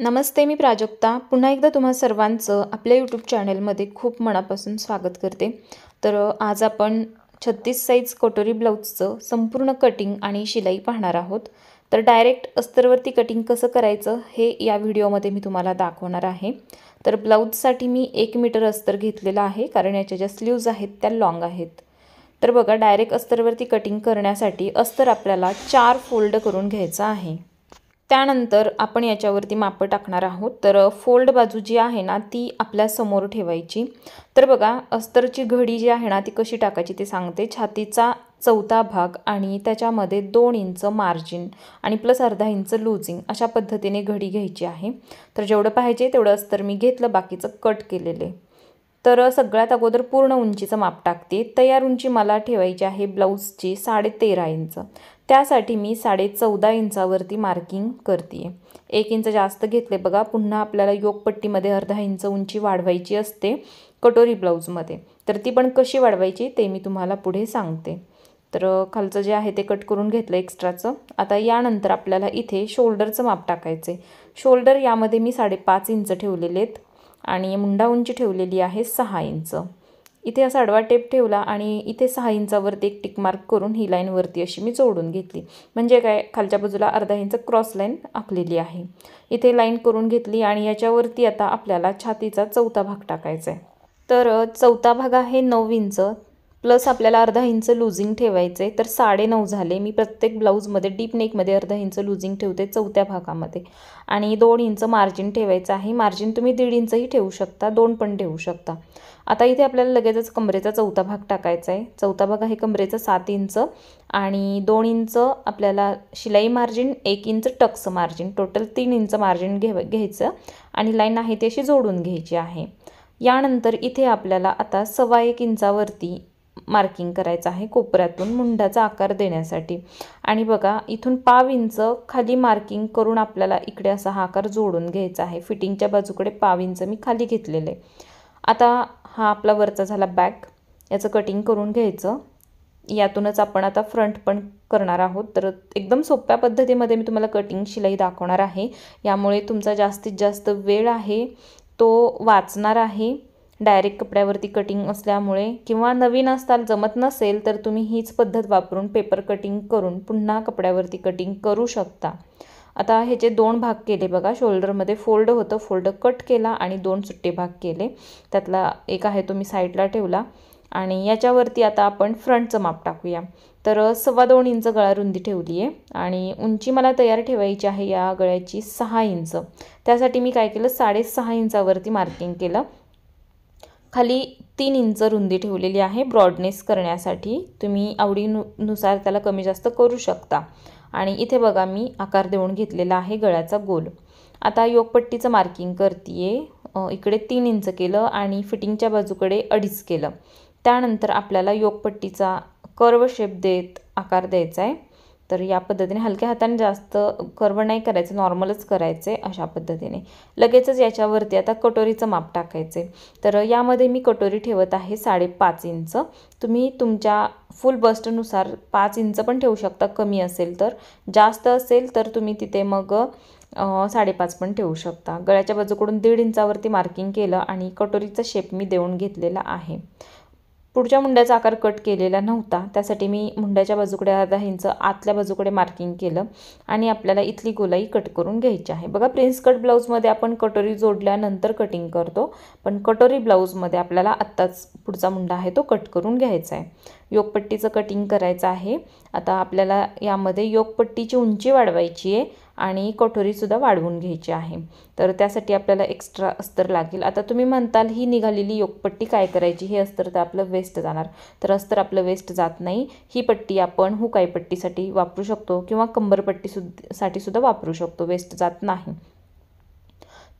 नमस्ते मी प्राजक्ता पुन्हा एकदा तुम्हा सर्वांचं आपल्या यूट्यूब चॅनलमध्ये खूप मनापासून स्वागत करते तर आज आपण छत्तीस साईज कटोरी ब्लाऊजचं संपूर्ण कटिंग आणि शिलाई पाहणार आहोत तर डायरेक्ट अस्तरवरती कटिंग कसं करायचं हे या व्हिडिओमध्ये मी तुम्हाला दाखवणार आहे तर ब्लाऊजसाठी मी एक मीटर अस्तर घेतलेलं आहे कारण याच्या ज्या स्लीव्ज आहेत त्या लाँग आहेत तर बघा डायरेक्ट अस्तरवरती कटिंग करण्यासाठी अस्तर आपल्याला चार फोल्ड करून घ्यायचं आहे त्यानंतर आपण याच्यावरती मापं टाकणार आहोत तर फोल्ड बाजू जी आहे ना ती आपल्या समोर ठेवायची तर बघा अस्तरची घडी जी आहे ना ती कशी टाकायची ते सांगते छातीचा चौथा भाग आणि त्याच्यामध्ये दोन इंच मार्जिन आणि प्लस अर्धा इंच लूजिंग अशा पद्धतीने घडी घ्यायची आहे तर जेवढं पाहिजे तेवढं अस्तर मी घेतलं बाकीचं कट केलेले तर सगळ्यात अगोदर पूर्ण उंचीचं माप टाकते तयार उंची मला ठेवायची आहे ब्लाऊजची साडेतेरा इंच त्यासाठी मी साडे चौदा इंचावरती मार्किंग करते एक इंच जास्त घेतले बघा पुन्हा आपल्याला योगपट्टीमध्ये अर्धा इंच उंची वाढवायची असते कटोरी ब्लाऊजमध्ये तर ती पण कशी वाढवायची ते मी तुम्हाला पुढे सांगते तर खालचं जे आहे ते कट करून घेतलं एक्स्ट्राचं आता यानंतर आपल्याला इथे शोल्डरचं माप टाकायचं आहे शोल्डर यामध्ये मी साडेपाच इंच ठेवलेले आहेत आणि मुंडा उंची ठेवलेली आहे सहा इंच इथे असा आडवा टेप ठेवला आणि इथे सहा इंचावरती एक टिक मार्क करून ही लाईन वरती अशी मी जोडून घेतली म्हणजे काय खालच्या बाजूला अर्धा इंच क्रॉस लाईन आखलेली आहे इथे लाईन करून घेतली आणि याच्यावरती आता आपल्याला छातीचा चौथा भाग टाकायचा आहे तर चौथा भाग आहे नऊ इंच प्लस आपल्याला अर्धा इंच लुझिंग ठेवायचे तर नऊ झाले मी प्रत्येक ब्लाऊजमध्ये डीप नेकमध्ये अर्धा इंच लुझिंग ठेवते चौथ्या भागामध्ये आणि दोन इंच मार्जिन ठेवायचं आहे मार्जिन तुम्ही दीड इंचही ठेवू शकता दोन पण ठेवू शकता आता इथे आपल्याला लगेचच कमरेचा चौथा भाग टाकायचा आहे चौथा भाग आहे कमरेचा सात इंच आणि दोन इंच आपल्याला शिलाई मार्जिन एक इंच टक्स मार्जिन टोटल तीन इंच मार्जिन घे घ्यायचं आणि लाईन आहे ती अशी जोडून घ्यायची आहे यानंतर इथे आपल्याला आता सव्वा एक इंचावरती मार्किंग करायचं आहे कोपऱ्यातून मुंडाचा आकार देण्यासाठी आणि बघा इथून पाव इंच खाली मार्किंग करून आपल्याला इकडे असा हा आकार जोडून घ्यायचा आहे फिटिंगच्या बाजूकडे पाव इंच मी खाली घेतलेलं आहे आता हा आपला वरचा झाला बॅक याचं कटिंग करून घ्यायचं यातूनच आपण आता फ्रंट पण करणार आहोत तर एकदम सोप्या पद्धतीमध्ये मी तुम्हाला कटिंग शिलाई दाखवणार आहे यामुळे तुमचा जास्तीत जास्त वेळ आहे तो वाचणार आहे डायरेक्ट कपड्यावरती कटिंग असल्यामुळे किंवा नवीन असताल जमत नसेल तर तुम्ही हीच पद्धत वापरून पेपर कटिंग करून पुन्हा कपड्यावरती कटिंग करू शकता आता ह्याचे दोन भाग केले बघा शोल्डरमध्ये फोल्ड होतं फोल्ड कट केला आणि दोन सुट्टे भाग केले त्यातला एक आहे तो मी साईडला ठेवला आणि याच्यावरती आता आपण फ्रंटचं माप टाकूया तर सव्वा दोन इंच गळा रुंदी ठेवली आहे आणि उंची मला तयार ठेवायची आहे या गळ्याची सहा इंच त्यासाठी मी काय केलं साडेसहा इंचावरती मार्किंग केलं खाली तीन इंच रुंदी ठेवलेली आहे ब्रॉडनेस करण्यासाठी तुम्ही आवडीनुसार त्याला कमी जास्त करू शकता आणि इथे बघा मी आकार देऊन घेतलेला आहे गळ्याचा गोल आता योगपट्टीचं मार्किंग करते इकडे तीन इंच केलं आणि फिटिंगच्या बाजूकडे अडीच केलं त्यानंतर आपल्याला योगपट्टीचा कर्व शेप देत आकार द्यायचा आहे तर या पद्धतीने हलक्या हाताने जास्त कर्व नाही करायचं नॉर्मलच करायचं आहे अशा पद्धतीने लगेचच याच्यावरती आता कटोरीचं माप टाकायचं तर यामध्ये मी कटोरी ठेवत आहे साडेपाच इंच तुम्ही तुमच्या फुल बस्टनुसार पाच इंच पण ठेवू शकता कमी असेल तर जास्त असेल तर तुम्ही तिथे मग साडेपाच पण ठेवू शकता गळ्याच्या बाजूकडून दीड इंचावरती मार्किंग केलं आणि कटोरीचा शेप मी देऊन घेतलेला आहे पुढच्या मुंड्याचा आकार कट केलेला नव्हता त्यासाठी मी मुंड्याच्या बाजूकडे अर्धा इंच आतल्या बाजूकडे मार्किंग केलं आणि आपल्याला इथली गोलाई कट करून घ्यायची आहे बघा प्रिन्स कट ब्लाऊजमध्ये आपण कटोरी जोडल्यानंतर कटिंग करतो पण कटोरी ब्लाऊजमध्ये आपल्याला आत्ताच पुढचा मुंडा आहे तो कट करून घ्यायचा आहे योगपट्टीचं कटिंग करायचं आहे आता आपल्याला यामध्ये योगपट्टीची उंची वाढवायची आहे आणि कठोरीसुद्धा वाढवून घ्यायची आहे तर त्यासाठी आपल्याला एक्स्ट्रा अस्तर लागेल आता तुम्ही म्हणताल ही निघालेली योगपट्टी काय करायची हे अस्तर तर आपलं वेस्ट जाणार तर अस्तर आपलं वेस्ट जात नाही ही पट्टी आपण हुकाईपट्टीसाठी वापरू शकतो किंवा कंबरपट्टी सुद्धा सुद्धा वापरू शकतो वेस्ट जात नाही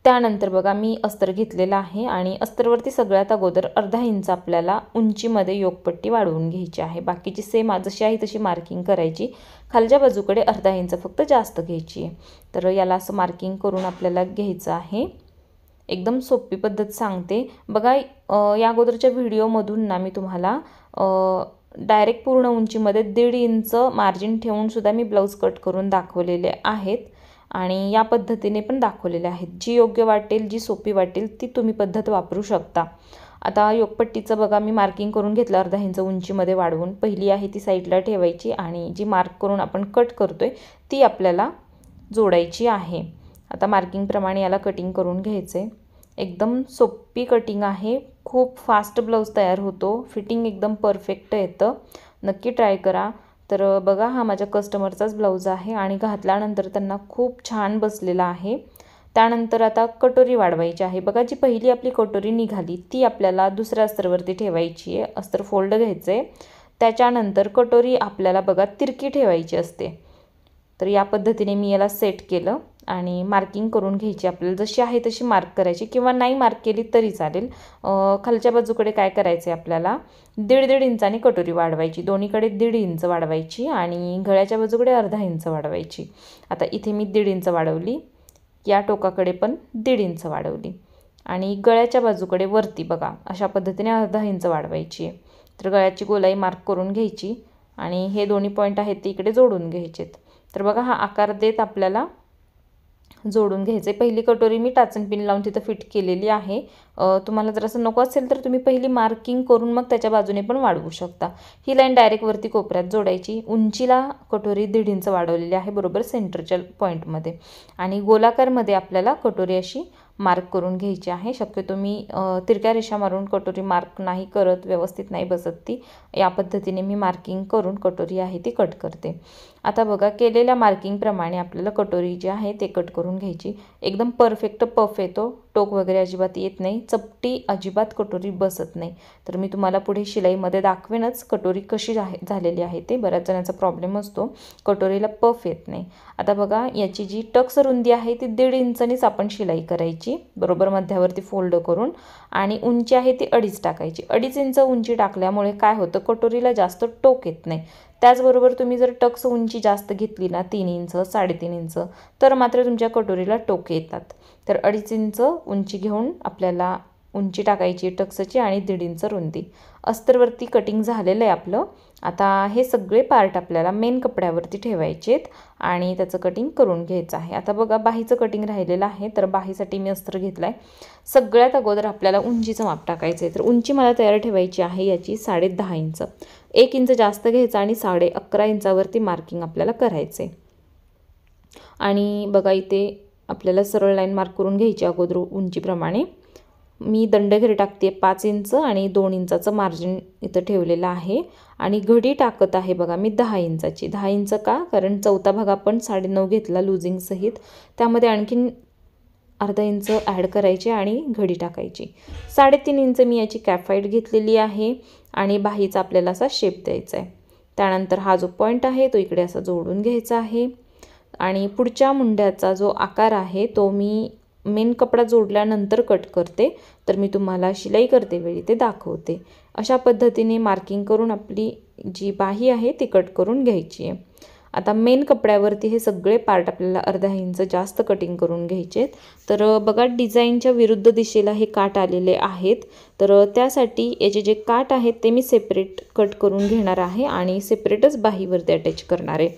त्यानंतर बघा मी अस्तर घेतलेलं आहे आणि अस्तरवरती सगळ्यात अगोदर अर्धा इंच आपल्याला उंचीमध्ये योगपट्टी वाढवून घ्यायची आहे बाकीची सेम जशी आहे तशी मार्किंग करायची खालच्या बाजूकडे अर्धा इंच फक्त जास्त घ्यायची आहे तर याला असं मार्किंग करून आपल्याला घ्यायचं आहे एकदम सोपी पद्धत सांगते बघा या अगोदरच्या व्हिडिओमधून ना मी तुम्हाला डायरेक्ट पूर्ण उंचीमध्ये दीड इंच मार्जिन ठेवूनसुद्धा मी ब्लाऊज कट करून दाखवलेले आहेत आणि या पद्धतीने पण दाखवलेले आहेत जी योग्य वाटेल जी सोपी वाटेल ती तुम्ही पद्धत वापरू शकता आता योगपट्टीचं बघा मी मार्किंग करून घेतलं अर्धा इंच उंचीमध्ये वाढवून पहिली आहे ती साईडला ठेवायची आणि जी मार्क करून आपण कट करतो आहे ती आपल्याला जोडायची आहे आता मार्किंगप्रमाणे याला कटिंग करून घ्यायचं एकदम सोपी कटिंग आहे खूप फास्ट ब्लाऊज तयार होतो फिटिंग एकदम परफेक्ट येतं नक्की ट्राय करा तर बघा हा माझ्या कस्टमरचाच ब्लाऊज आहे आणि घातल्यानंतर त्यांना खूप छान बसलेला आहे त्यानंतर आता कटोरी वाढवायची आहे बघा जी पहिली आपली कटोरी निघाली ती आपल्याला दुसऱ्या अस्तरवरती ठेवायची आहे अस्तर फोल्ड घ्यायचं आहे त्याच्यानंतर कटोरी आपल्याला बघा तिरकी ठेवायची असते तर या पद्धतीने मी याला सेट केलं आणि मार्किंग करून घ्यायची आपल्याला जशी आहे तशी मार्क करायची किंवा नाही मार्क केली तरी चालेल खालच्या बाजूकडे काय करायचं आहे आपल्याला दीड दीड इंचाने कटोरी वाढवायची दोन्हीकडे दीड इंच वाढवायची आणि घळ्याच्या बाजूकडे अर्धा इंच वाढवायची आता इथे मी दीड इंच वाढवली या टोकाकडे पण दीड इंच वाढवली आणि गळ्याच्या बाजूकडे वरती बघा अशा पद्धतीने अर्धा इंच वाढवायची आहे तर गळ्याची गोलाई मार्क करून घ्यायची आणि हे दोन्ही पॉईंट आहेत ते इकडे जोडून घ्यायचेत तर बघा हा आकार देत आपल्याला जोडून घ्यायचे पहिली कटोरी मी टाचन पिन लावून तिथं फिट केलेली आहे तुम्हाला जर असं नको असेल तर तुम्ही पहिली मार्किंग करून मग त्याच्या बाजूने पण वाढवू शकता ही लाईन डायरेक्ट वरती कोपऱ्यात जोडायची उंचीला कटोरी दीड इंच वाढवलेली आहे बरोबर सेंटरच्या पॉईंटमध्ये आणि गोलाकारमध्ये आपल्याला कटोरी अशी मार्क करून घ्यायची आहे शक्यतो मी तिरक्या रेषा मारून कटोरी मार्क नाही करत व्यवस्थित नाही बसत ती या पद्धतीने मी मार्किंग करून कटोरी आहे ती कट करते आता बघा केलेल्या मार्किंगप्रमाणे आपल्याला कटोरी जी आहे ते कट करून घ्यायची एकदम परफेक्ट पफ येतो टोक वगैरे अजिबात येत नाही चपटी अजिबात कटोरी बसत नाही तर मी तुम्हाला पुढे शिलाईमध्ये दाखवेनच कटोरी कशी झालेली आहे ते बऱ्याच जणांचा प्रॉब्लेम असतो कटोरीला पफ येत नाही आता बघा याची जी टक्स रुंदी आहे ती दीड इंचनीच आपण शिलाई करायची बरोबर मध्यावरती फोल्ड करून आणि उंची आहे ती अडीच टाकायची अडीच इंच उंची टाकल्यामुळे काय होतं कटोरीला जास्त टोक येत नाही त्याचबरोबर तुम्ही जर टक्स उंची जास्त घेतली ना तीन इंच साडेतीन इंच तर मात्र तुमच्या कटोरीला टोके येतात तर अडीच इंच उंची घेऊन आपल्याला उंची टाकायची टक्सची आणि दीड इंच रुंदी अस्तरवरती कटिंग झालेलं आहे आपलं आता हे सगळे पार्ट आपल्याला मेन कपड्यावरती ठेवायचे आहेत आणि त्याचं कटिंग करून घ्यायचं आहे आता बघा बाहीचं कटिंग राहिलेलं आहे तर बाहीसाठी मी अस्त्र घेतलं आहे सगळ्यात अगोदर आपल्याला उंचीचं माप टाकायचं आहे तर उंची मला तयार ठेवायची आहे याची साडे दहा इंच एक इंच जास्त घ्यायचं आणि साडे अकरा इंचावरती मार्किंग आपल्याला करायचं आहे आणि बघा इथे आपल्याला सरळ लाईन मार्क करून घ्यायची अगोदर उंचीप्रमाणे मी दंडघरी टाकते पाच इंच आणि दोन इंचाचं मार्जिन इथं ठेवलेलं आहे आणि घडी टाकत आहे बघा मी दहा इंचाची दहा इंच का कारण चौथा भाग आपण साडेनऊ घेतला लुझिंगसहित त्यामध्ये आणखीन अर्धा इंच ॲड करायची आणि घडी टाकायची साडेतीन इंच मी याची कॅफाईट घेतलेली आहे आणि बाहीचा आपल्याला असा शेप द्यायचा आहे त्यानंतर हा जो पॉईंट आहे तो इकडे असा जोडून घ्यायचा आहे आणि पुढच्या मुंड्याचा जो आकार आहे तो मी मेन कपडा जोडल्यानंतर कट करते तर मी तुम्हाला शिलाई करते वेळी ते दाखवते अशा पद्धतीने मार्किंग करून आपली जी बाही आहे ती कट करून घ्यायची आहे आता मेन कपड्यावरती हे सगळे पार्ट आपल्याला अर्धा इंच जास्त कटिंग करून घ्यायचे आहेत तर बघा डिझाईनच्या विरुद्ध दिशेला हे काट आलेले आहेत तर त्यासाठी याचे जे काट आहेत ते मी सेपरेट कट करून घेणार आहे आणि सेपरेटच बाहीवरती अटॅच करणार आहे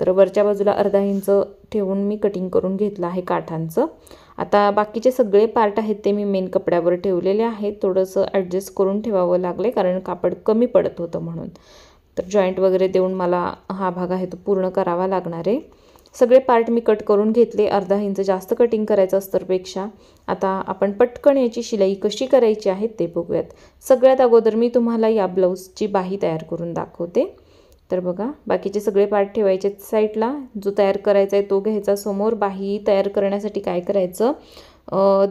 तर वरच्या बाजूला अर्धा इंच ठेवून मी कटिंग करून घेतलं आहे काठांचं आता बाकीचे सगळे पार्ट आहेत ते मी मेन कपड्यावर ठेवलेले आहेत थोडंसं ॲडजस्ट करून ठेवावं लागले कारण कापड कमी पडत होतं म्हणून तर जॉईंट वगैरे देऊन मला हा भाग आहे तो पूर्ण करावा लागणार आहे सगळे पार्ट मी कट करून घेतले अर्धा इंच जास्त कटिंग करायचं असतरपेक्षा आता आपण पटकन याची शिलाई कशी करायची आहे ते बघूयात सगळ्यात अगोदर मी तुम्हाला या ब्लाऊजची बाही तयार करून दाखवते तर बघा बाकीचे सगळे पार्ट ठेवायचे साईडला जो तयार करायचा आहे तो घ्यायचा समोर बाही तयार करण्यासाठी काय करायचं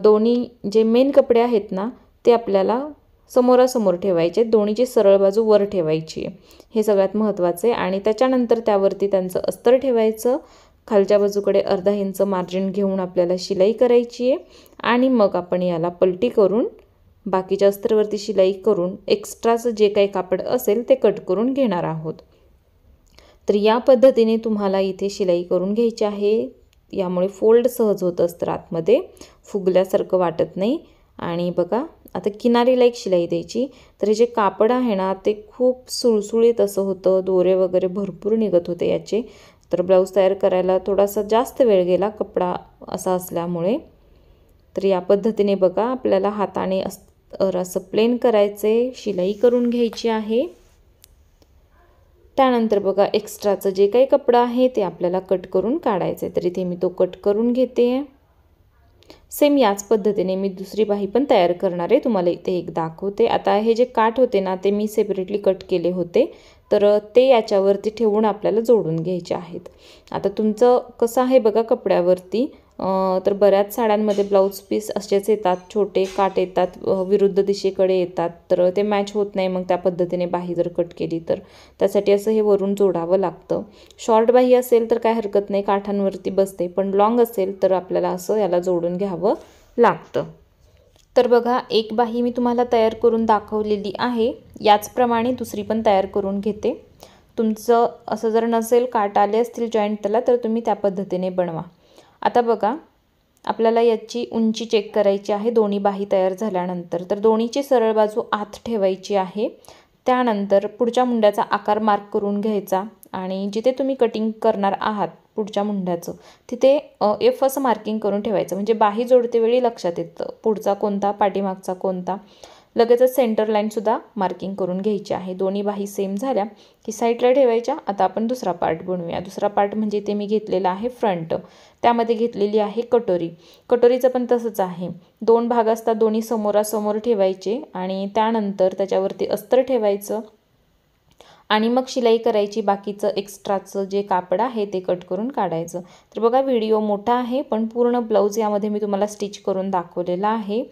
दोन्ही जे मेन कपडे आहेत ना ते आपल्याला समोरासमोर ठेवायचे दोन्हीची सरळ बाजू वर ठेवायची हे सगळ्यात महत्त्वाचे आणि त्याच्यानंतर त्यावरती त्यांचं अस्तर ठेवायचं खालच्या बाजूकडे अर्धा इंच मार्जिन घेऊन आपल्याला शिलाई करायची आहे आणि मग आपण याला पलटी करून बाकीच्या अस्तरवरती शिलाई करून एक्स्ट्राचं जे काही कापड असेल ते कट करून घेणार आहोत तर या पद्धतीने तुम्हाला इथे शिलाई करून घ्यायची आहे यामुळे फोल्ड सहज होत असतं आतमध्ये फुगल्यासारखं वाटत नाही आणि बघा आता किनारीला एक शिलाई द्यायची तर हे जे कापड आहे ना ते खूप सुळसुळीत असं होतं दोरे वगैरे भरपूर निघत होते याचे तर ब्लाऊज तयार करायला थोडासा जास्त वेळ गेला कपडा असा असल्यामुळे तर या पद्धतीने बघा आपल्याला हाताने असं प्लेन करायचे शिलाई करून घ्यायची आहे त्यानंतर बघा एक्स्ट्राचं जे काही कपडा आहे ते आपल्याला कट करून काढायचं आहे तर इथे मी तो कट करून घेते सेम याच पद्धतीने मी दुसरी बाही पण तयार करणार आहे तुम्हाला इथे एक दाखवते आता हे जे काठ होते ना ते मी सेपरेटली कट केले होते तर ते याच्यावरती ठेवून आपल्याला जोडून घ्यायचे आहेत आता तुमचं कसं आहे बघा कपड्यावरती तर बऱ्याच साड्यांमध्ये ब्लाऊज पीस असेच येतात छोटे काट येतात विरुद्ध दिशेकडे येतात तर ते मॅच होत नाही मग त्या पद्धतीने बाही जर कट केली तर त्यासाठी असं हे वरून जोडावं लागतं शॉर्ट बाही असेल तर काय हरकत नाही काठांवरती बसते पण लॉंग असेल तर आपल्याला असं याला जोडून घ्यावं लागतं तर बघा एक बाही मी तुम्हाला तयार करून दाखवलेली आहे याचप्रमाणे दुसरी पण तयार करून घेते तुमचं असं जर नसेल काट आले असतील जॉईंट त्याला तर तुम्ही त्या पद्धतीने बनवा आता बघा आपल्याला याची उंची चेक करायची आहे दोन्ही बाही तयार झाल्यानंतर तर दोन्हीची सरळ बाजू आत ठेवायची आहे त्यानंतर पुढच्या मुंड्याचा आकार मार्क करून घ्यायचा आणि जिथे तुम्ही कटिंग करणार आहात पुढच्या मुंड्याचं तिथे एफ असं मार्किंग करून ठेवायचं म्हणजे बाही जोडते वेळी लक्षात येतं पुढचा कोणता पाठीमागचा कोणता लगेचच सेंटर लाईनसुद्धा मार्किंग करून घ्यायची आहे दोन्ही बाही सेम झाल्या की साईडला ठेवायच्या आता आपण दुसरा पार्ट बनवूया दुसरा पार्ट म्हणजे ते मी घेतलेला आहे फ्रंट त्यामध्ये घेतलेली आहे कटोरी कटोरीचं पण तसंच आहे दोन भाग असतात दोन्ही समोरासमोर ठेवायचे आणि त्यानंतर त्याच्यावरती अस्तर ठेवायचं आणि मग शिलाई करायची बाकीचं एक्स्ट्राचं जे कापड आहे ते कट करून काढायचं तर बघा व्हिडिओ मोठा आहे पण पूर्ण ब्लाऊज यामध्ये मी तुम्हाला स्टिच करून दाखवलेला आहे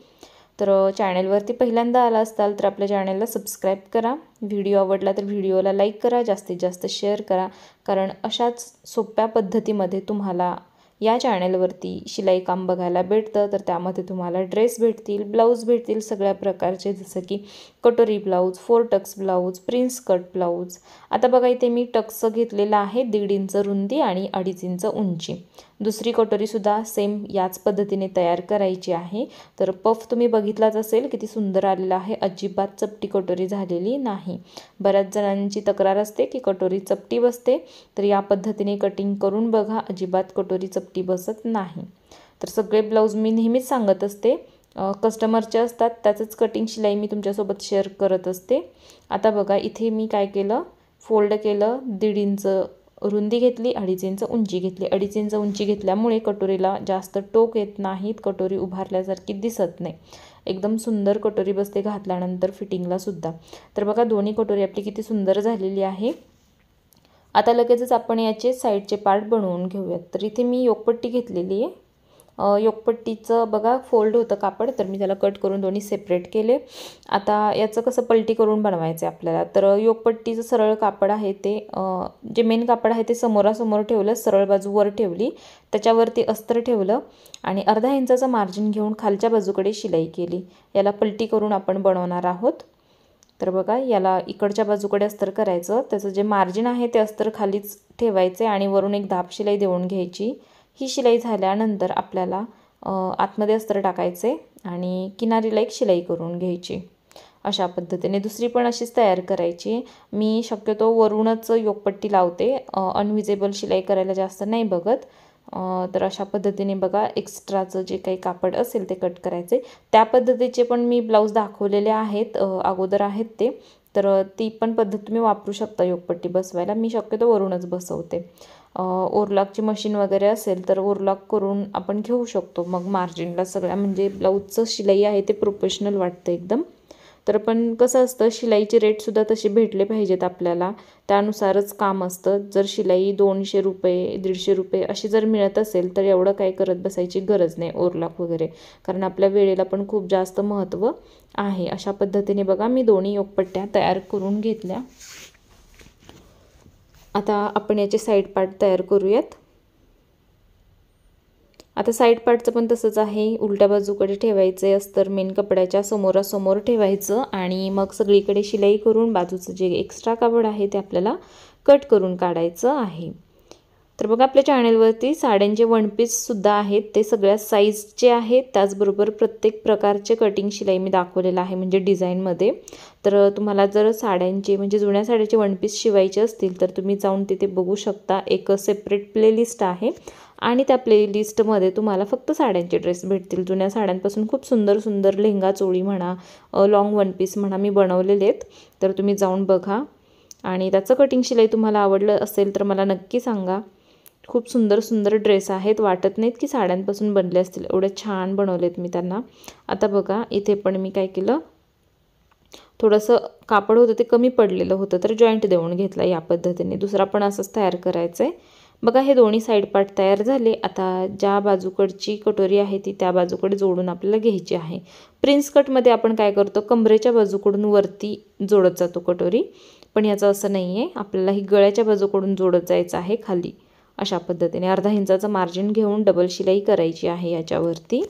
तर चॅनलवरती पहिल्यांदा आला असताल तर आपल्या चॅनलला सबस्क्राईब करा व्हिडिओ आवडला तर व्हिडिओला लाईक करा जास्तीत जास्त शेअर करा कारण अशाच सोप्या पद्धतीमध्ये तुम्हाला या चॅनलवरती काम बघायला भेटतं तर त्यामध्ये तुम्हाला ड्रेस भेटतील ब्लाऊज भेटतील सगळ्या प्रकारचे जसं की कटोरी blouse four tucks blouse prince cut blouse आता बघा इथे मी टक्स घेतलेलं आहे दीड इंच रुंदी आणि अडीच इंच उंची दुसरी कटोरीसुद्धा सेम याच पद्धतीने तयार करायची आहे तर पफ तुम्ही बघितलाच असेल किती सुंदर आलेला आहे अजिबात चपटी कटोरी झालेली नाही बऱ्याच जणांची तक्रार असते की कटोरी चपटी बसते तर या पद्धतीने कटिंग करून बघा अजिबात कटोरी चपटी बसत नाही तर सगळे ब्लाऊज मी नेहमीच सांगत असते कस्टमरचे असतात त्याचंच कटिंग शिलाई मी तुमच्यासोबत शेअर करत असते आता बघा इथे मी काय केलं फोल्ड केलं दीड इंच रुंदी घेतली अडीच इंच उंची घेतली अडीच इंच उंची घेतल्यामुळे कटोरीला जास्त टोक येत नाहीत कटोरी उभारल्यासारखी दिसत नाही एकदम सुंदर कटोरी बसते घातल्यानंतर फिटिंगला सुद्धा तर बघा दोन्ही कटोरी आपली किती सुंदर झालेली आहे आता लगेचच आपण याचे साईडचे पार्ट बनवून घेऊयात तर इथे मी योगपट्टी घेतलेली आहे योगपट्टीचं बघा फोल्ड होतं कापड तर मी त्याला कट करून दोन्ही सेपरेट केले आता याचं कसं पलटी करून बनवायचं आहे आपल्याला तर योगपट्टीचं सरळ कापड आहे ते जे मेन कापड आहे ते समोरासमोर ठेवलं सरळ बाजूवर ठेवली त्याच्यावरती अस्तर ठेवलं आणि अर्धा इंचाचं मार्जिन घेऊन खालच्या बाजूकडे शिलाई केली याला पलटी करून आपण बनवणार आहोत तर बघा याला इकडच्या बाजूकडे अस्तर करायचं त्याचं जे मार्जिन आहे ते अस्तर खालीच ठेवायचे आणि वरून एक धाप शिलाई देऊन घ्यायची ही शिलाई झाल्यानंतर आपल्याला आतमध्ये अस्तर टाकायचे आणि किनारीला एक शिलाई करून घ्यायची अशा पद्धतीने दुसरी पण अशीच तयार करायची मी शक्यतो वरूनच योगपट्टी लावते अनविजेबल शिलाई करायला जास्त नाही बघत तर अशा पद्धतीने बघा एक्स्ट्राचं जे काही कापड असेल ते कट करायचे त्या पद्धतीचे पण मी ब्लाऊज दाखवलेले आहेत अगोदर आहेत ते तर ती पण पद्धत तुम्ही वापरू शकता योगपट्टी बसवायला मी शक्यतो वरूनच बसवते ओरलॉकची मशीन वगैरे असेल तर ओरलॉक करून आपण घेऊ शकतो मग मार्जिनला सगळ्या म्हणजे ब्लाऊजचं शिलाई आहे ते प्रोफेशनल वाटतं एकदम तर पण कसं असतं शिलाईचे रेटसुद्धा तसे भेटले पाहिजेत आपल्याला त्यानुसारच काम असतं जर शिलाई दोनशे रुपये दीडशे रुपये अशी जर मिळत असेल तर एवढं काय करत बसायची गरज नाही ओरलॉक वगैरे कारण आपल्या वेळेला पण खूप जास्त महत्त्व आहे अशा पद्धतीने बघा मी दोन्ही योगपट्ट्या तयार करून घेतल्या आता आपण याचे साईड पार्ट तयार करूयात आता साईड पार्टचं पण तसंच आहे उलट्या बाजूकडे ठेवायचं आहे अस्तर मेन कपड्याच्या समोरासमोर ठेवायचं आणि मग सगळीकडे शिलाई करून बाजूचं जे एक्स्ट्रा कापड आहे ते आपल्याला कट करून काढायचं आहे तर बघा आपल्या चॅनेलवरती साड्यांचे वन पीससुद्धा आहेत ते सगळ्या साईजचे आहेत त्याचबरोबर प्रत्येक प्रकारचे कटिंग शिलाई मी दाखवलेलं आहे म्हणजे डिझाईनमध्ये तर तुम्हाला जर साड्यांचे म्हणजे जुन्या साड्याचे वन पीस शिवायचे असतील तर तुम्ही जाऊन तिथे बघू शकता एक सेपरेट प्लेलिस्ट आहे आणि त्या प्लेलिस्टमध्ये तुम्हाला फक्त साड्यांचे ड्रेस भेटतील जुन्या साड्यांपासून खूप सुंदर सुंदर लेहंगा चोळी म्हणा लॉंग वन पीस म्हणा मी बनवलेले आहेत तर तुम्ही जाऊन बघा आणि त्याचं कटिंग शिलाई तुम्हाला आवडलं असेल तर मला नक्की सांगा खूप सुंदर सुंदर ड्रेस आहेत वाटत नाहीत की साड्यांपासून बनले असतील एवढे छान बनवलेत मी त्यांना आता बघा इथे पण मी काय केलं थोडंसं कापड होतं ते कमी पडलेलं होतं तर जॉईंट देऊन घेतला या पद्धतीने दुसरा पण असंच तयार करायचं आहे बघा हे दोन्ही साईड पार्ट तयार झाले आता ज्या बाजूकडची कटोरी आहे ती त्या बाजूकडे जोडून आपल्याला घ्यायची आहे प्रिन्स कटमध्ये आपण काय करतो कमरेच्या बाजूकडून वरती जोडत जातो कटोरी पण याचं असं नाही आहे आपल्याला ही गळ्याच्या बाजूकडून जोडत जायचं आहे खाली अशा पद्धतीने अर्धा इंचाचं मार्जिन घेऊन डबल शिलाई करायची आहे याच्यावरती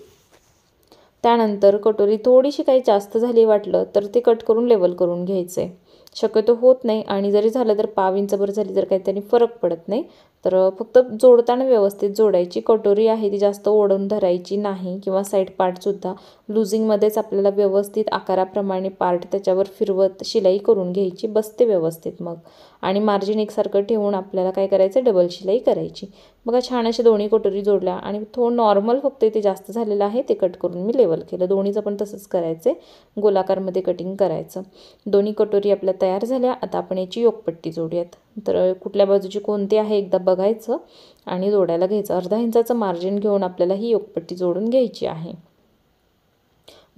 त्यानंतर कटोरी थोडीशी काही जास्त झाली वाटलं तर ते कट करून लेवल करून घ्यायचं आहे शक्यतो होत नाही आणि जरी झालं तर पाव इंचभर झाली तर काही त्यांनी फरक पडत नाही तर फक्त जोडताना व्यवस्थित जोडायची कटोरी आहे ती जास्त ओढून धरायची नाही किंवा साईड पार्टसुद्धा लुझिंगमध्येच आपल्याला व्यवस्थित आकाराप्रमाणे पार्ट त्याच्यावर फिरवत शिलाई करून घ्यायची बसते व्यवस्थित मग आणि मार्जिन एकसारखं ठेवून आपल्याला काय करायचं डबल शिलाई करायची बघा छान अशा दोन्ही कटोरी जोडल्या आणि थो नॉर्मल फक्त इथे जास्त झालेलं आहे ते कट करून मी लेवल केलं दोन्हीचं पण तसंच करायचं गोलाकारमध्ये कटिंग करायचं दोन्ही कटोरी आपल्या तयार झाल्या आता आपण याची योगपट्टी जोडूयात तर कुठल्या बाजूची कोणती आहे एकदा बघायचं आणि जोडायला घ्यायचं अर्धा इंचाचं मार्जिन घेऊन आपल्याला ही योगपट्टी जोडून घ्यायची आहे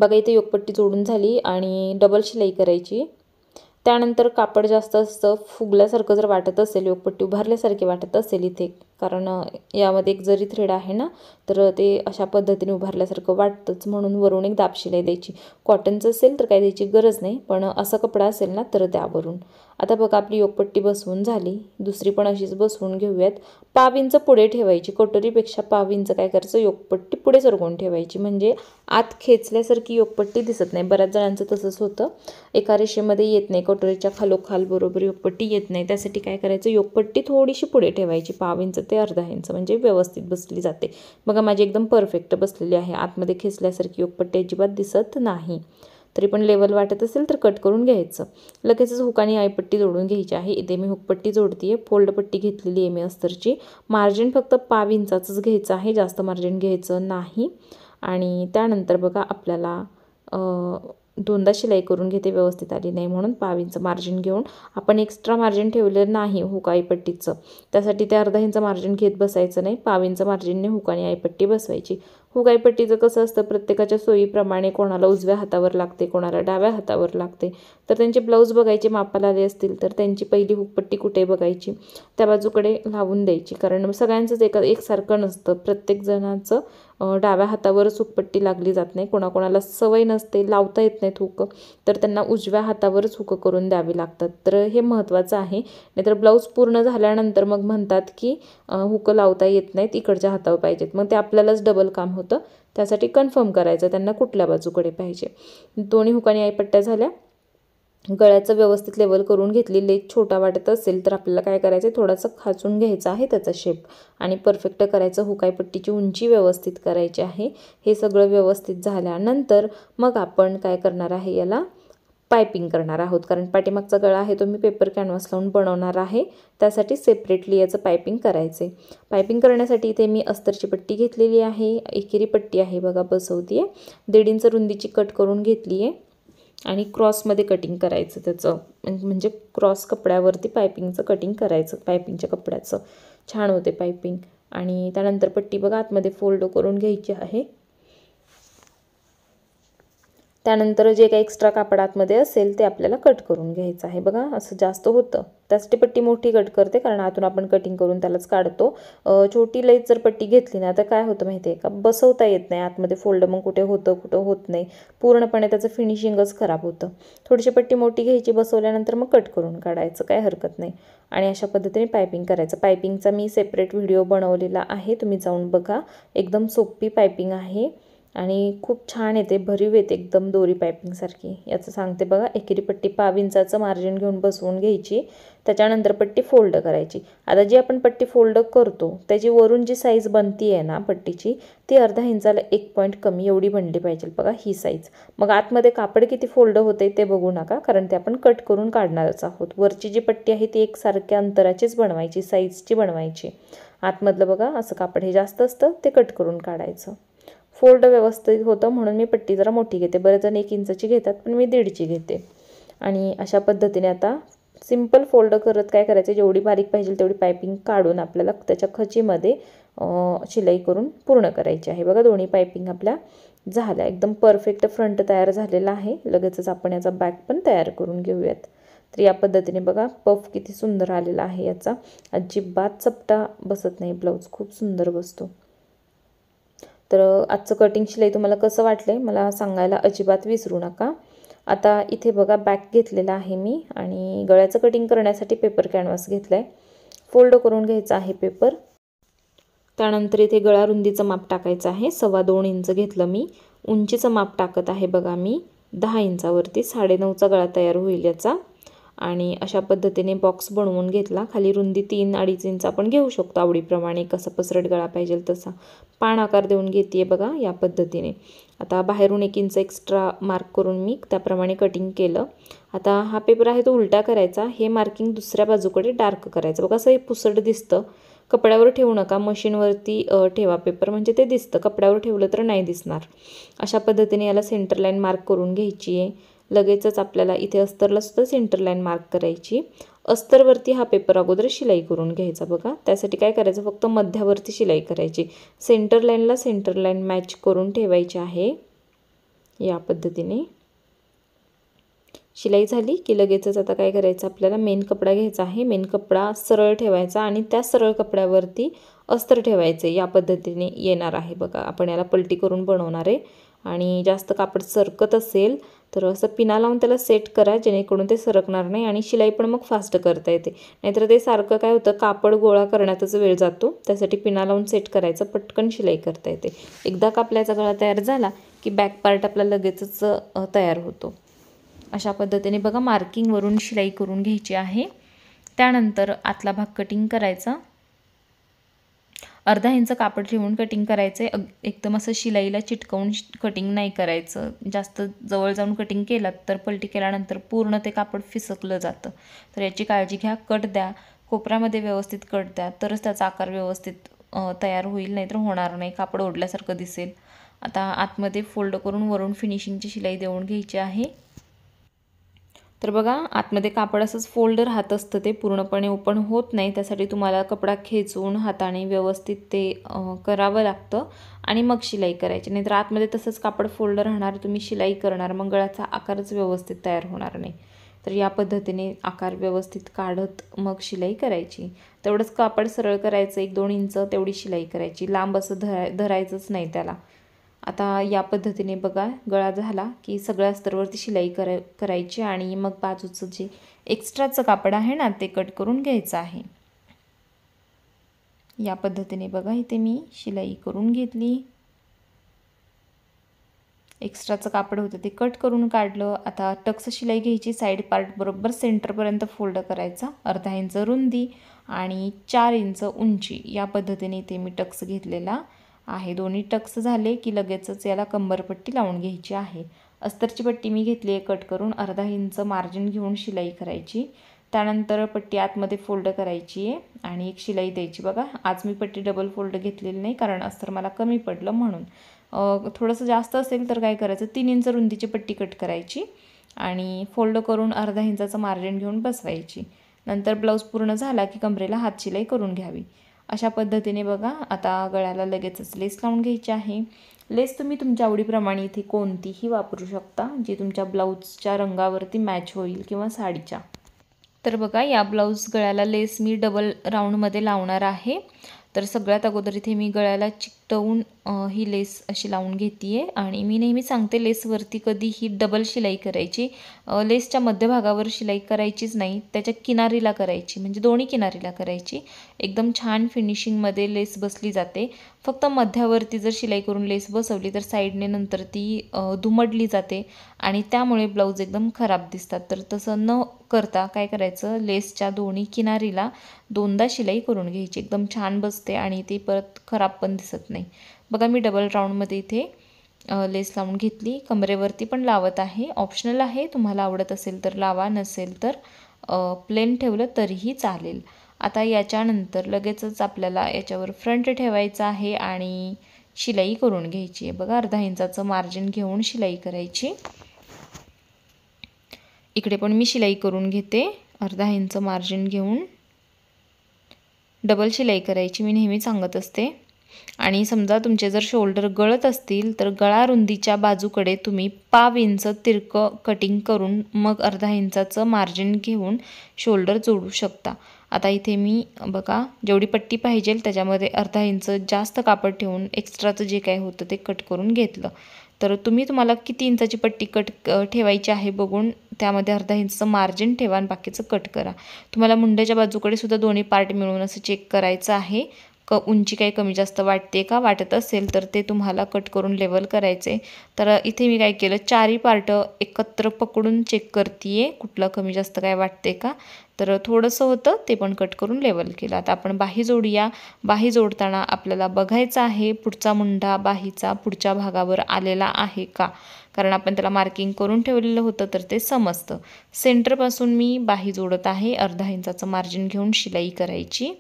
बघा इथे योगपट्टी जोडून झाली आणि डबल शिलाई करायची त्यानंतर कापड जास्त असतं फुगल्यासारखं जर वाटत असेल योगपट्टी उभारल्यासारखी वाटत असेल इथे कारण यामध्ये एक जरी थ्रेड आहे ना तर ते अशा पद्धतीने उभारल्यासारखं वाटतंच म्हणून वरून एक दाबशिलाई द्यायची कॉटनचं असेल तर काही द्यायची गरज नाही पण असा कपडा असेल ना तर त्यावरून आता बघा आपली योगपट्टी बसवून झाली दुसरी पण अशीच बसवून घेऊयात पाव इंच पुढे ठेवायची कटोरीपेक्षा पाव इंच काय करायचं योगपट्टी पुढे सरकवून ठेवायची म्हणजे आत खेचल्यासारखी योगपट्टी दिसत नाही बऱ्याच जणांचं तसंच होतं एका रेषेमध्ये येत नाही कटोरीच्या खालोखाल बरोबर योगपट्टी येत नाही त्यासाठी काय करायचं योगपट्टी थोडीशी पुढे ठेवायची पाव इंच ते अर्धा इंच म्हणजे व्यवस्थित बसली जाते बघा माझी एकदम परफेक्ट बसलेली आहे आतमध्ये खेचल्यासारखी योगपट्टी अजिबात दिसत नाही तरी पण लेवल वाटत असेल तर कट करून घ्यायचं लगेचच हुकाने आईपट्टी जोडून घ्यायची आहे इथे मी हुकपट्टी जोडते आहे फोल्डपट्टी घेतलेली आहे मी अस्तरची मार्जिन फक्त पाव इंचाचंच घ्यायचं आहे जास्त मार्जिन घ्यायचं नाही आणि त्यानंतर बघा आपल्याला दोनदा शिलाई करून घेते व्यवस्थित आली नाही म्हणून पावींचं मार्जिन घेऊन आपण एक्स्ट्रा मार्जिन ठेवलेलं नाही आईपट्टीचं त्यासाठी ते अर्धा इंच मार्जिन घेत बसायचं नाही पावींचं मार्जिनने हुकानी आईपट्टी बसवायची हुगाईपट्टीचं कसं असतं प्रत्येकाच्या सोयीप्रमाणे कोणाला उजव्या हातावर लागते कोणाला डाव्या हातावर लागते तर त्यांचे ब्लाऊज बघायचे मापाला आले असतील तर त्यांची पहिली हुकपट्टी कुठे बघायची त्या बाजूकडे लावून द्यायची कारण सगळ्यांचंच एका एकसारखं नसतं प्रत्येक डाव्या हातावर सुकपट्टी लागली जात नाही कोणाकोणाला सवय नसते लावता येत नाहीत हुकं तर त्यांना उजव्या हातावरच हुकं करून द्यावी लागतात तर हे महत्त्वाचं आहे नाहीतर ब्लाऊज पूर्ण झाल्यानंतर मग म्हणतात की हुक लावता येत नाहीत इकडच्या हातावर पाहिजेत मग ते आपल्यालाच डबल काम होतं त्यासाठी कन्फर्म करायचं त्यांना कुठल्या बाजूकडे पाहिजे दोन्ही हुकानी आईपट्ट्या झाल्या गळ्याचं व्यवस्थित लेवल करून घेतली लेग छोटा वाटत असेल तर आपल्याला काय करायचं आहे थोडासा खाचून घ्यायचा आहे त्याचा शेप आणि परफेक्ट करायचं हुकायपट्टीची उंची व्यवस्थित करायची आहे हे सगळं व्यवस्थित झाल्यानंतर मग आपण काय करणार आहे याला पायपिंग करणार आहोत कारण पाठीमागचा गळा आहे तो मी पेपर कॅनव्हास लावून बनवणार आहे त्यासाठी सेपरेटली याचं पायपिंग करायचं पायपिंग करण्यासाठी इथे मी अस्तरची पट्टी घेतलेली आहे एकेरी पट्टी आहे बघा बसवती आहे दीड इंच रुंदीची कट करून घेतली आहे आणि क्रॉसमध्ये कटिंग करायचं त्याचं म्हणजे क्रॉस कपड्यावरती पायपिंगचं कटिंग करायचं पायपिंगच्या कपड्याचं छान होते पायपिंग आणि त्यानंतर पट्टी बघा आतमध्ये फोल्ड करून घ्यायची आहे त्यानंतर जे काही एक्स्ट्रा कापड आतमध्ये असेल ते आपल्याला कट करून घ्यायचं आहे बघा असं जास्त होतं त्यासाठी पट्टी मोठी कट करते कारण आतून आपण कटिंग करून त्यालाच काढतो छोटी लई जर पट्टी घेतली ना तर काय होतं माहिती आहे का बसवता येत नाही आतमध्ये फोल्ड मग कुठे होतं कुठं होत नाही पूर्णपणे त्याचं फिनिशिंगच खराब होतं थोडीशी पट्टी मोठी घ्यायची बसवल्यानंतर मग कट करून काढायचं काय हरकत नाही आणि अशा पद्धतीने पायपिंग करायचं पायपिंगचा मी सेपरेट व्हिडिओ बनवलेला आहे तुम्ही जाऊन बघा एकदम सोपी पायपिंग आहे आणि खूप छान येते भरीव येते एकदम दोरी पायपिंगसारखी याचं सांगते बघा एकेरी पट्टी पाव इंचाचं मार्जिन घेऊन बसवून घ्यायची त्याच्यानंतर पट्टी फोल्ड करायची आता जी आपण पट्टी फोल्ड करतो त्याची वरून जी साईज बनती आहे ना पट्टीची ती अर्धा इंचाला एक पॉईंट कमी एवढी बनली पाहिजे बघा ही साईज मग आतमध्ये कापड किती फोल्ड होते ते बघू नका कारण ते आपण कट करून काढणारच आहोत वरची जी पट्टी आहे ती एकसारख्या अंतराचीच बनवायची साईजची बनवायची आतमधलं बघा असं कापड हे जास्त असतं ते कट करून काढायचं फोल्ड व्यवस्थित होतं म्हणून मी पट्टी जरा मोठी घेते बरेच जण एक इंचची घेतात पण मी दीडची घेते आणि अशा पद्धतीने आता सिंपल फोल्ड करत काय करायचं जेवढी बारीक पाहिजे तेवढी पायपिंग काढून आपल्याला त्याच्या खचीमध्ये शिलाई करून पूर्ण करायची आहे बघा दोन्ही पायपिंग आपल्या झाल्या एकदम परफेक्ट फ्रंट तयार झालेला आहे लगेचच आपण याचा बॅक पण तयार करून घेऊयात तर या पद्धतीने बघा पफ किती सुंदर आलेला आहे याचा अजिबात चपटा बसत नाही ब्लाऊज खूप सुंदर बसतो तर आजचं कटिंग शिलाई तुम्हाला कसं वाटलं आहे मला सांगायला अजिबात विसरू नका आता इथे बघा बॅक घेतलेला आहे मी आणि गळ्याचं कटिंग करण्यासाठी पेपर कॅनव्हास घेतला आहे फोल्ड करून घ्यायचा आहे पेपर त्यानंतर इथे गळा रुंदीचं माप टाकायचं आहे सव्वा दोन इंच घेतलं मी उंचीचं माप टाकत आहे बघा मी दहा इंचावरती साडेनऊचा गळा तयार होईल याचा आणि अशा पद्धतीने बॉक्स बनवून घेतला खाली रुंदी तीन अडीच इंच आपण घेऊ शकतो आवडीप्रमाणे कसा पसरट गळा पाहिजे तसा पान आकार देऊन घेते बघा या पद्धतीने आता बाहेरून एक इंच एक्स्ट्रा मार्क करून मी त्याप्रमाणे कटिंग केलं आता हा पेपर आहे तो उलटा करायचा हे मार्किंग दुसऱ्या बाजूकडे डार्क करायचं बघा असं हे पुसट दिसतं कपड्यावर ठेवू नका मशीनवरती ठेवा पेपर म्हणजे ते दिसतं कपड्यावर ठेवलं तर नाही दिसणार अशा पद्धतीने याला सेंटर लाईन मार्क करून घ्यायची आहे लगेचच आपल्याला इथे अस्तरला सुद्धा सेंटर लाईन मार्क करायची अस्तरवरती हा पेपर अगोदर शिलाई करून घ्यायचा बघा त्यासाठी काय करायचं फक्त मध्यावरती शिलाई करायची सेंटर लाईनला सेंटर लाईन मॅच करून ठेवायची आहे या पद्धतीने शिलाई झाली की लगेचच आता काय करायचं आपल्याला मेन कपडा घ्यायचा आहे मेन कपडा सरळ ठेवायचा आणि त्या सरळ कपड्यावरती अस्तर ठेवायचे या पद्धतीने येणार आहे बघा आपण याला पलटी करून बनवणार आहे आणि जास्त कापड सरकत असेल तर असं पिना लावून त्याला सेट करा जेणेकरून ते सरकणार नाही आणि शिलाई पण मग फास्ट करता येते नाहीतर ते सारखं काय होतं कापड गोळा करण्याचाच वेळ जातो त्यासाठी पिना लावून सेट करायचं पटकन शिलाई करता येते एकदा कापल्याचा गळा तयार झाला की बॅक पार्ट आपला लगेचच तयार होतो अशा पद्धतीने बघा मार्किंगवरून शिलाई करून घ्यायची आहे त्यानंतर आतला भाग कटिंग करायचा अर्धा इंच कापड ठेवून कटिंग करायचं आहे एकदम असं शिलाईला चिटकवून कटिंग नाही करायचं जास्त जवळ जाऊन कटिंग केलात तर पलटी केल्यानंतर पूर्ण ते कापड फिसकलं जातं तर याची काळजी घ्या कट द्या कोपऱ्यामध्ये व्यवस्थित कट द्या तरच त्याचा आकार व्यवस्थित तयार होईल नाहीतर होणार नाही कापड ओढल्यासारखं दिसेल आता आतमध्ये फोल्ड करून वरून फिनिशिंगची शिलाई देऊन घ्यायची आहे तर बघा आतमध्ये कापड असंच फोल्ड राहत असतं ते पूर्णपणे ओपन होत नाही त्यासाठी तुम्हाला कपडा खेचून हाताने व्यवस्थित ते करावं लागतं आणि मग शिलाई करायची नाहीतर आतमध्ये तसंच कापड फोल्ड राहणार तुम्ही शिलाई करणार मंगळाचा आकारच व्यवस्थित तयार होणार नाही तर या पद्धतीने आकार व्यवस्थित काढत मग शिलाई करायची तेवढंच कापड सरळ करायचं एक दोन इंच तेवढी शिलाई करायची लांब असं धरा धरायचंच नाही त्याला आता या पद्धतीने बघा गळा झाला की सगळ्या स्तरवरती शिलाई करा करायची आणि मग बाजूचं जे एक्स्ट्राचं कापड आहे ना ते कट करून घ्यायचं आहे या पद्धतीने बघा इथे मी शिलाई करून घेतली एक्स्ट्राचं कापड होतं ते कट करून काढलं आता टक्स शिलाई घ्यायची साईड पार्ट बरोबर सेंटरपर्यंत फोल्ड करायचा अर्धा इंच रुंदी आणि चार इंच उंची या पद्धतीने इथे मी टक्स घेतलेला आहे दोन्ही टक्स झाले की लगेचच याला कंबरपट्टी लावून घ्यायची आहे अस्तरची पट्टी मी घेतली आहे कट करून अर्धा इंच मार्जिन घेऊन शिलाई करायची त्यानंतर पट्टी आतमध्ये फोल्ड करायची आहे आणि एक शिलाई द्यायची बघा आज मी पट्टी डबल फोल्ड घेतलेली नाही कारण अस्तर मला कमी पडलं म्हणून थोडंसं जास्त असेल तर काय करायचं तीन इंच रुंदीची पट्टी कट करायची आणि फोल्ड करून अर्धा इंचाचं मार्जिन घेऊन बसवायची नंतर ब्लाऊज पूर्ण झाला की कमरेला हात शिलाई करून घ्यावी अशा पद्धतीने बघा आता गळ्याला लगेचच लेस लावून घ्यायची आहे लेस तुम्ही तुमच्या आवडीप्रमाणे इथे कोणतीही वापरू शकता जी तुमच्या ब्लाऊजच्या रंगावरती मॅच होईल किंवा साडीच्या तर बघा या ब्लाऊज गळ्याला लेस मी डबल राऊंडमध्ये लावणार आहे तर सगळ्यात अगोदर इथे मी गळ्याला चिक टवून ही लेस अशी लावून घेते आहे आणि मी नेहमी सांगते लेसवरती कधी ही डबल शिलाई करायची लेसच्या मध्यभागावर शिलाई करायचीच नाही त्याच्या किनारीला करायची म्हणजे दोन्ही किनारीला करायची एकदम छान फिनिशिंगमध्ये लेस बसली जाते फक्त मध्यावरती जर शिलाई करून लेस बसवली तर साईडने नंतर ती धुमडली जाते आणि त्यामुळे ब्लाऊज एकदम खराब दिसतात तर तसं न करता काय करायचं लेसच्या दोन्ही किनारीला दोनदा शिलाई करून घ्यायची एकदम छान बसते आणि ती परत खराब पण दिसत नाही नाही बघा मी डबल राऊंडमध्ये इथे लेस लावून घेतली कमरेवरती पण लावत आहे ऑप्शनल आहे तुम्हाला आवडत असेल तर लावा नसेल तर प्लेन ठेवलं तरीही चालेल आता याच्यानंतर लगेचच आपल्याला याच्यावर फ्रंट ठेवायचं आहे आणि शिलाई करून घ्यायची आहे बघा अर्धा इंचाचं मार्जिन घेऊन शिलाई करायची इकडे पण मी शिलाई करून घेते अर्धा इंच मार्जिन घेऊन डबल शिलाई करायची मी नेहमी सांगत असते आणि समजा तुमचे जर शोल्डर गळत असतील तर गळा रुंदीच्या बाजूकडे तुम्ही पाव इंच तिरकं कटिंग करून मग अर्धा इंचाचं मार्जिन घेऊन शोल्डर जोडू शकता आता इथे मी बघा जेवढी पट्टी पाहिजे त्याच्यामध्ये अर्धा इंच जास्त कापड ठेवून एक्स्ट्राचं जे काय होतं ते कट करून घेतलं तर तुम्ही तुम्हाला किती इंचाची पट्टी कट ठेवायची आहे बघून त्यामध्ये अर्धा इंचचं मार्जिन ठेवा आणि बाकीचं कट करा तुम्हाला मुंड्याच्या बाजूकडे सुद्धा दोन्ही पार्ट मिळून असं चेक करायचं आहे क उंची काही कमी जास्त वाटते का वाटत असेल तर ते तुम्हाला कट करून लेवल करायचे तर इथे मी काय केलं चारही पार्ट एकत्र पकडून चेक करते कुठलं कमी जास्त काय वाटते का तर थोडंसं होतं ते पण कट करून लेवल केलं आता आपण बाही जोडूया बाही जोडताना आपल्याला बघायचं आहे पुढचा मुंडा बाहीचा पुढच्या भागावर आलेला आहे का कारण आपण त्याला मार्किंग करून ठेवलेलं होतं तर ते समजतं सेंटरपासून मी बाही जोडत आहे अर्धा इंचाचं मार्जिन घेऊन शिलाई करायची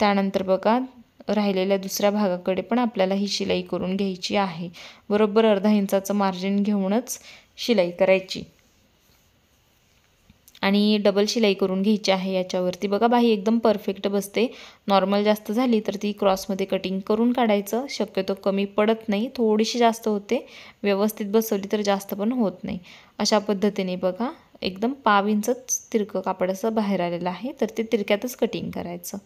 त्यानंतर बघा राहिलेल्या दुसऱ्या भागाकडे पण आपल्याला ही शिलाई करून घ्यायची आहे बरोबर अर्धा इंचाचं मार्जिन घेऊनच शिलाई करायची आणि डबल शिलाई करून घ्यायची आहे याच्यावरती बघा बाही एकदम परफेक्ट बसते नॉर्मल जास्त झाली तर ती क्रॉसमध्ये कटिंग करून काढायचं शक्यतो कमी पडत नाही थोडीशी जास्त होते व्यवस्थित बसवली तर जास्त पण होत नाही अशा पद्धतीने बघा एकदम पाव इंचच तिरकं कापड असं बाहेर आलेलं आहे तर ते तिरक्यातच कटिंग करायचं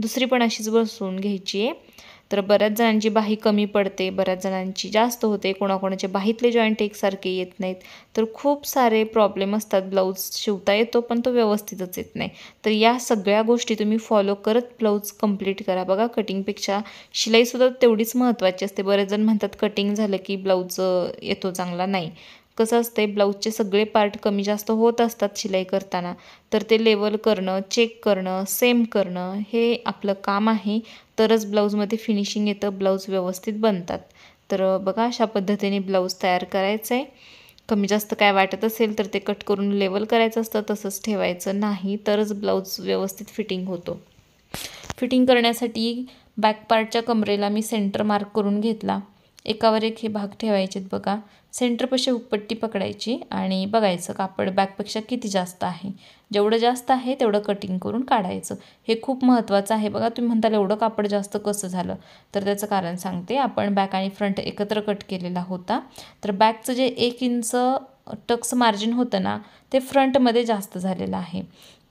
दुसरी पण अशीच बसवून घ्यायची आहे तर बऱ्याच जणांची बाही कमी पडते बऱ्याच जणांची जास्त होते कोणाकोणाचे बाहीतले जॉईंट एकसारखे येत नाहीत तर खूप सारे प्रॉब्लेम असतात ब्लाऊज शिवता येतो पण तो व्यवस्थितच येत नाही तर या सगळ्या गोष्टी तुम्ही फॉलो करत ब्लाऊज कंप्लीट करा बघा कटिंगपेक्षा शिलाईसुद्धा तेवढीच महत्त्वाची असते बरेच जण म्हणतात कटिंग झालं की ब्लाऊज येतो चांगला नाही कसं असतंय ब्लाऊजचे सगळे पार्ट कमी जास्त होत असतात शिलाई करताना तर ते लेवल करणं चेक करणं सेम करणं हे आपलं काम आहे तरच ब्लाऊजमध्ये फिनिशिंग येतं ब्लाऊज व्यवस्थित बनतात तर बघा अशा पद्धतीने ब्लाऊज तयार करायचं आहे कमी जास्त काय वाटत असेल तर ते कट करून लेवल करायचं असतं तसंच ठेवायचं नाही तरच ब्लाऊज व्यवस्थित फिटिंग होतो फिटिंग करण्यासाठी बॅक पार्टच्या कमरेला मी सेंटर मार्क करून घेतला एकावर एक हे भाग ठेवायचे बघा सेंटरपाशी उपपट्टी पकडायची आणि बघायचं कापड बॅकपेक्षा किती जास्त आहे जेवढं जास्त आहे तेवढं कटिंग करून काढायचं हे खूप महत्त्वाचं आहे बघा तुम्ही म्हणताल एवढं कापड जास्त कसं झालं तर त्याचं कारण सांगते आपण बॅक आणि फ्रंट एकत्र कट केलेला होता तर बॅकचं जे एक इंच टक्स मार्जिन होतं ना ते फ्रंटमध्ये जास्त झालेलं आहे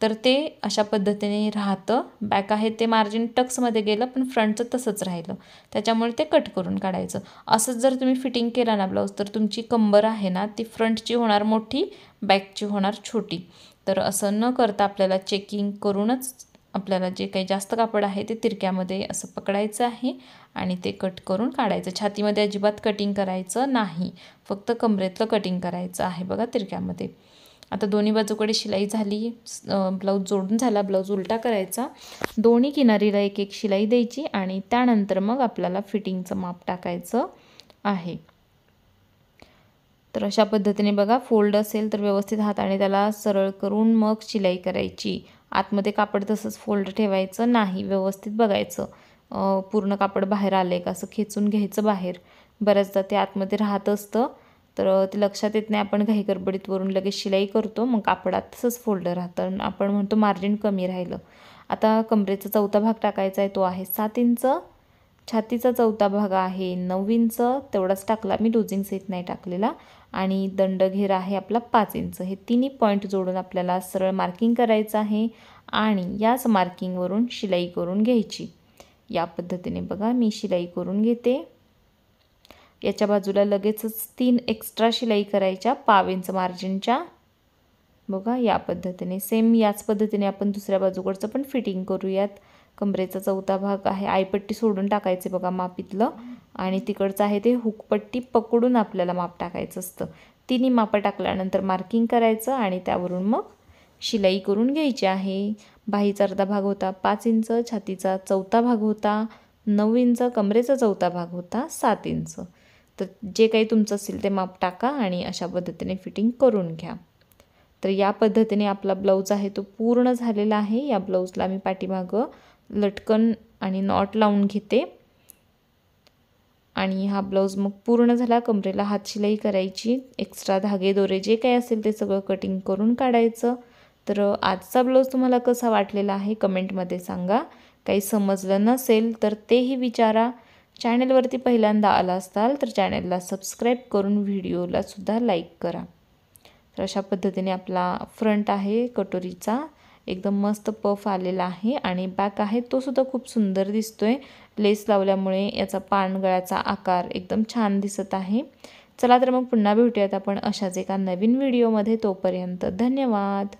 तर ते अशा पद्धतीने राहतं बॅक आहे ते मार्जिन टक्समध्ये गेलं पण फ्रंटचं तसंच राहिलं त्याच्यामुळे ते कट करून काढायचं असंच जर तुम्ही फिटिंग केला ना ब्लाऊज तर तुमची कंबर आहे ना ती फ्रंटची होणार मोठी बॅकची होणार छोटी तर असं न करता आपल्याला चेकिंग करूनच आपल्याला जे काही जास्त कापड आहे ते तिरक्यामध्ये असं पकडायचं आहे आणि ते कट करून काढायचं छातीमध्ये अजिबात कटिंग करायचं नाही फक्त कमरेतलं कटिंग करायचं आहे बघा तिरक्यामध्ये आता दोन्ही बाजूकडे शिलाई झाली ब्लाऊज जोडून झाला ब्लाऊज उलटा करायचा दोन्ही किनारीला एक एक शिलाई द्यायची आणि त्यानंतर मग आपल्याला फिटिंगचं माप टाकायचं आहे तर अशा पद्धतीने बघा फोल्ड असेल तर व्यवस्थित हाताने त्याला सरळ करून मग शिलाई करायची आतमध्ये कापड तसंच फोल्ड ठेवायचं नाही व्यवस्थित बघायचं पूर्ण कापड बाहेर आलं आहे का असं खेचून घ्यायचं बाहेर बऱ्याचदा ते आतमध्ये राहत असतं तर ते लक्षात येत नाही आपण घाई गडबडीतवरून वरून लगेच शिलाई करतो मग कापडात तसंच फोल्ड राहतं आपण म्हणतो मार्जिन कमी राहिलं आता कमरेचा चौथा भाग टाकायचा आहे तो आहे सात इंच छातीचा चौथा भाग आहे नऊ इंच तेवढाच टाकला मी लुझिंग सेट नाही टाकलेला आणि दंडघेर आहे आपला पाच इंच हे तिन्ही पॉईंट जोडून आपल्याला सरळ मार्किंग करायचं आहे आणि याच मार्किंगवरून शिलाई करून घ्यायची या पद्धतीने बघा मी शिलाई करून घेते याच्या बाजूला लगेचच तीन एक्स्ट्रा शिलाई करायच्या पाव इंच मार्जिनच्या बघा या पद्धतीने सेम याच पद्धतीने आपण दुसऱ्या बाजूकडचं पण फिटिंग करूयात कमरेचा चौथा भाग आहे आयपट्टी सोडून टाकायचे बघा मापीतलं आणि तिकडचं आहे ते हुकपट्टी पकडून आपल्याला माप टाकायचं असतं तिन्ही मापं टाकल्यानंतर मार्किंग करायचं आणि त्यावरून मग शिलाई करून घ्यायची आहे बाहीचा अर्धा भाग होता पाच इंच छातीचा चौथा भाग होता नऊ इंच कमरेचा चौथा भाग होता सात इंच तर जे काही तुमचं असेल ते माप टाका आणि अशा पद्धतीने फिटिंग करून घ्या तर या पद्धतीने आपला ब्लाऊज आहे तो पूर्ण झालेला आहे या ब्लाऊजला मी पाठीमागं लटकन आणि नॉट लावून घेते आणि हा ब्लाऊज मग पूर्ण झाला कमरेला हातशिलाई करायची एक्स्ट्रा धागे दोरे जे काही असेल ते सगळं कटिंग करून काढायचं तर आजचा ब्लाऊज तुम्हाला कसा वाटलेला आहे कमेंटमध्ये सांगा काही समजलं नसेल तर तेही विचारा चॅनेलवरती पहिल्यांदा आला असाल तर चॅनेलला सबस्क्राईब करून व्हिडिओलासुद्धा लाईक करा तर अशा पद्धतीने आपला फ्रंट आहे कटोरीचा एकदम मस्त पफ आलेला आहे आणि बॅक आहे तो सुद्धा खूप सुंदर दिसतोय लेस लावल्यामुळे याचा पानगळ्याचा आकार एकदम छान दिसत आहे चला तर मग पुन्हा भेटूयात आपण अशाच एका नवीन व्हिडिओमध्ये तोपर्यंत धन्यवाद